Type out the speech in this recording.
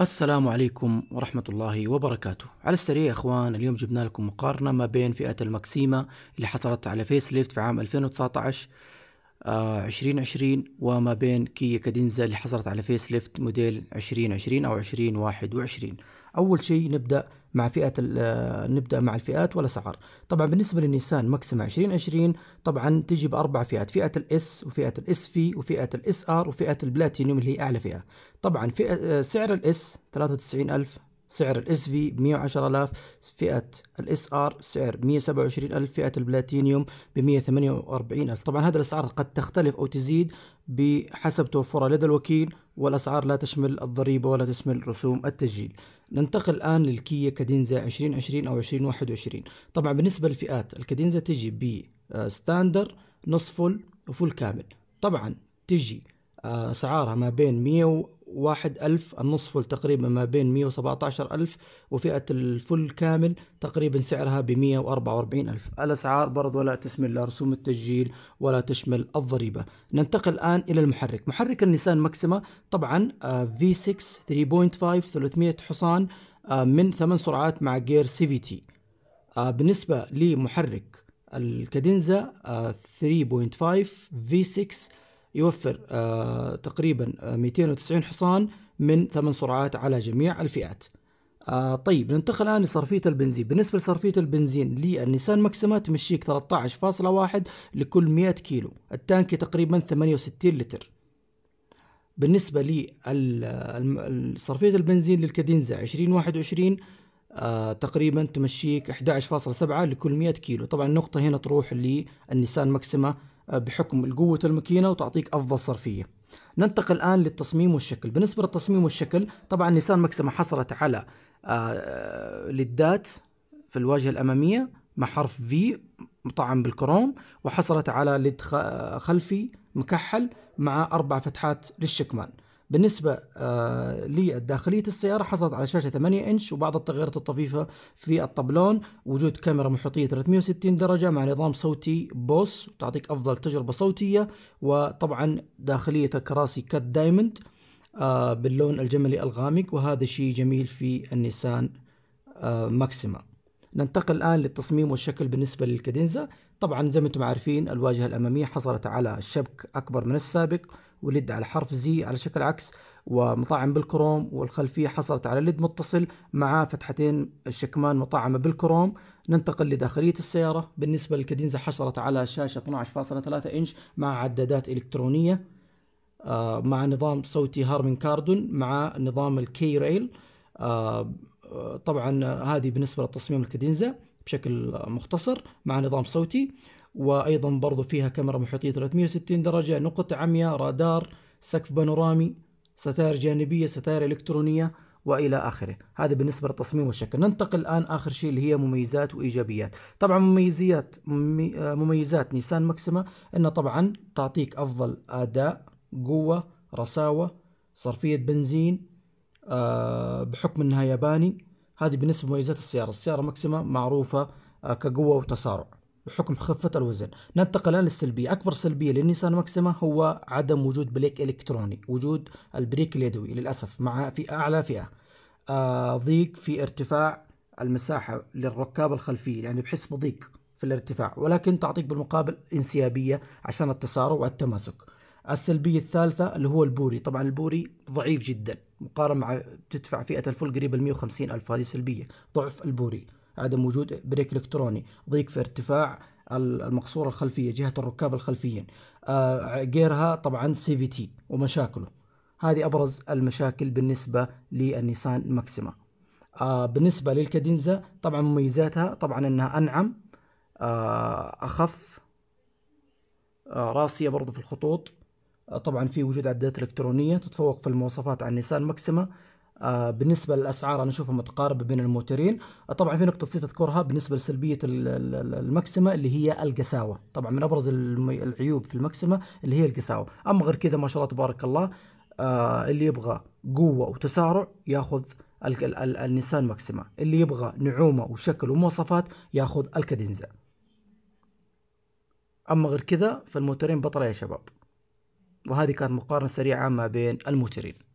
السلام عليكم ورحمة الله وبركاته على السريع يا اخوان اليوم جبنا لكم مقارنة ما بين فئة المكسيمة اللي حصلت على فيس ليفت في عام 2019 آه 2020 وما بين كيا كادينزا اللي حصلت على فيس ليفت موديل 2020 او 2021 اول شيء نبدأ مع فئة نبدأ مع الفئات والأسعار طبعا بالنسبة للنيسان ماكسيما 2020 طبعا تجي بأربع فئات فئة الاس وفئة الاس في وفئة الاس ار وفئة البلاتينيوم اللي هي أعلى فئة طبعا فئة سعر الاس 93000 سعر الاس في ب 110000 فئه الاس ار سعر 127000 فئه البلاتينيوم ب 148000 طبعا هذه الاسعار قد تختلف او تزيد بحسب توفرها لدى الوكيل والاسعار لا تشمل الضريبه ولا تشمل رسوم التسجيل ننتقل الآن للكية كادينزا 2020 أو 2021 طبعا بالنسبة للفئات الكادينزا تجي بستاندر آه، نصف فل وفل كامل طبعا تجي أسعارها آه، ما بين 100 واحد ألف النص فل تقريبا ما بين مية وسبعة عشر ألف وفئة الفل كامل تقريبا سعرها بمية وأربعة وأربعين ألف الأسعار برضو لا تشمل رسوم التسجيل ولا تشمل الضريبة ننتقل الآن إلى المحرك محرك النيسان ماكسيما طبعا V6 3.5 300 حصان آه، من ثمان سرعات مع جير سي في تي بالنسبة لمحرك الكادينزا 3.5 V6 يوفر آه، تقريبا 290 آه، حصان من ثمان سرعات على جميع الفئات آه، طيب ننتقل الآن لصرفية البنزين بالنسبة لصرفية البنزين للنيسان ماكسيما تمشيك 13.1 لكل 100 كيلو التانكي تقريبا 68 لتر بالنسبة لصرفية البنزين للكادينزا 2021 آه تقريبا تمشيك 11.7 لكل 100 كيلو طبعا النقطة هنا تروح للنيسان ماكسيما بحكم قوة الماكينة وتعطيك أفضل صرفية ننتقل الآن للتصميم والشكل بالنسبة للتصميم والشكل طبعا نيسان مكسما حصلت على آه، لدات في الواجهة الأمامية مع حرف V مطعم بالكروم وحصلت على لد خلفي مكحل مع أربع فتحات للشكمان بالنسبة للداخلية آه، السيارة حصلت على شاشة 8 إنش وبعض التغييرات الطفيفة في الطبلون وجود كاميرا محيطية 360 درجة مع نظام صوتي بوس تعطيك أفضل تجربة صوتية وطبعا داخلية الكراسي كات دايموند آه، باللون الجملي الغامق وهذا شيء جميل في النيسان آه ماكسيما ننتقل الآن للتصميم والشكل بالنسبة للكادنزا طبعا زي ما انتم عارفين الواجهة الأمامية حصلت على شبك أكبر من السابق ولد على حرف زي على شكل عكس ومطاعم بالكروم والخلفية حصلت على لد متصل مع فتحتين الشكمان مطعمة بالكروم ننتقل لداخلية السيارة بالنسبة للكادينزا حصلت على شاشة 12.3 إنش مع عدادات إلكترونية آه، مع نظام صوتي هارمن كاردون مع نظام الكي ريل آه، طبعا هذه بالنسبة للتصميم الكدينزا بشكل مختصر مع نظام صوتي وأيضا برضو فيها كاميرا محيطية 360 درجة نقطة عمياء رادار سقف بانورامي ستائر جانبية ستائر إلكترونية والى اخره هذا بالنسبه للتصميم والشكل ننتقل الان اخر شيء اللي هي مميزات وايجابيات طبعا مميزات مميزات نيسان ماكسيما انه طبعا تعطيك افضل اداء قوه رساوه صرفيه بنزين آه، بحكم انها ياباني هذه بالنسبه لمميزات السياره السياره ماكسيما معروفه آه، كقوه وتسارع بحكم خفة الوزن ننتقل الآن للسلبية أكبر سلبية للنيسان ماكسيما هو عدم وجود بليك إلكتروني وجود البريك اليدوي للأسف مع في أعلى فئة آه ضيق في ارتفاع المساحة للركاب الخلفية يعني بحس بضيق في الارتفاع ولكن تعطيك بالمقابل انسيابية عشان التسارع والتماسك السلبية الثالثة اللي هو البوري طبعا البوري ضعيف جدا مقارنة مع تدفع فئة الفول قريب ال 150 ألف هذه سلبية ضعف البوري عدم وجود بريك إلكتروني ضيق في ارتفاع المقصورة الخلفية جهة الركاب آه غيرها طبعا سي في تي ومشاكله هذه أبرز المشاكل بالنسبة للنيسان ماكسيما آه، بالنسبة للكادينزا طبعا مميزاتها طبعا أنها أنعم آه أخف آه، راسية برضو في الخطوط طبعا في وجود عدات الكترونيه تتفوق في المواصفات عن نيسان ماكسيما آه، بالنسبه للاسعار انا اشوفها متقاربه بين الموترين طبعا في نقطه نسيت اذكرها بالنسبه لسلبيه الماكسيما اللي هي القساوه طبعا من ابرز العيوب في الماكسيما اللي هي القساوه اما غير كذا ما شاء الله تبارك الله آه، اللي يبغى قوه وتسارع ياخذ النيسان ماكسيما اللي يبغى نعومه وشكل ومواصفات ياخذ الكادينزا اما غير كذا فالموترين بطله يا شباب وهذه كانت مقارنة سريعة ما بين الموترين